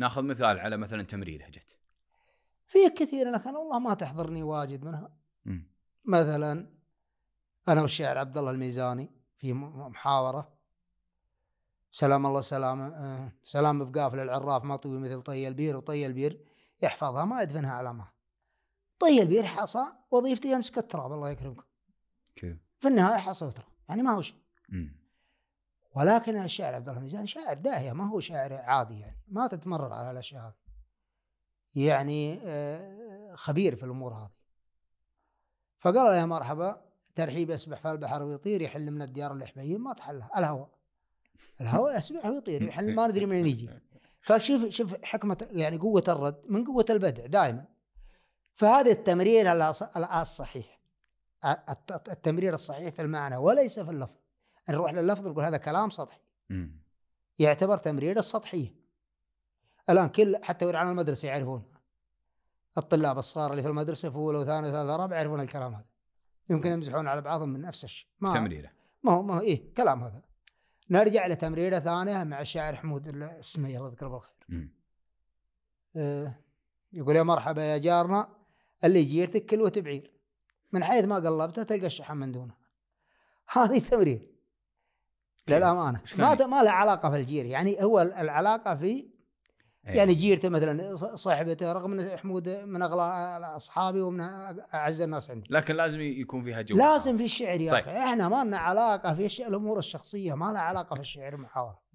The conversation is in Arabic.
ناخذ مثال على مثلا تمريره جت في كثير لكن والله ما تحضرني واجد منها م. مثلا انا والشاعر عبد الله الميزاني في محاوره سلام الله سلام آه، سلام بقافل العراف ما طوي مثل طي البير وطي البير يحفظها ما يدفنها على ما طي البير حصى وظيفته يمسك التراب الله يكرمكم كيف في النهايه حصى وتراب يعني ما هو شيء ولكن الشاعر عبد الله الميزاني شاعر داهية ما هو شاعر عادي يعني ما تتمرر على الأشياء هذه يعني آه، خبير في الأمور هذه فقال له يا مرحبا ترحيب يسبح في البحر ويطير يحل من الديار الإحبيين ما تحلها الهواء الهواء يسبح ويطير يحل ما ندري منين يجي فشوف شوف حكمة يعني قوة الرد من قوة البدع دائما فهذا التمرير الصحيح التمرير الصحيح في المعنى وليس في اللفظ نروح لللفظ نقول هذا كلام سطحي يعتبر تمرير السطحية الآن كل حتى ورعان المدرسة يعرفونها الطلاب الصغار اللي في المدرسة في أول وثاني وثالث رابع يعرفون الكلام هذا يمكن يمزحون على بعضهم من نفس الشيء ما تمريره ما هو ما هو إيه كلام هذا نرجع لتمريرة ثانية مع الشاعر حمود السمية الله يذكره بالخير آه، يقول يا مرحبا يا جارنا اللي جيرتك كل وتبعير من حيث ما قلبته تلقى الشحم من دونها هذه تمرير للامانه إيه. ما ما له علاقه في الجير يعني هو العلاقه في أيه. يعني جيرته مثلا صاحبته رغم ان حمود من اغلى اصحابي ومن اعز الناس عندي لكن لازم يكون فيها جو لازم في الشعر يا طيب. اخي احنا ما لنا علاقه في الامور الشخصيه ما لها علاقه في الشعر محاوله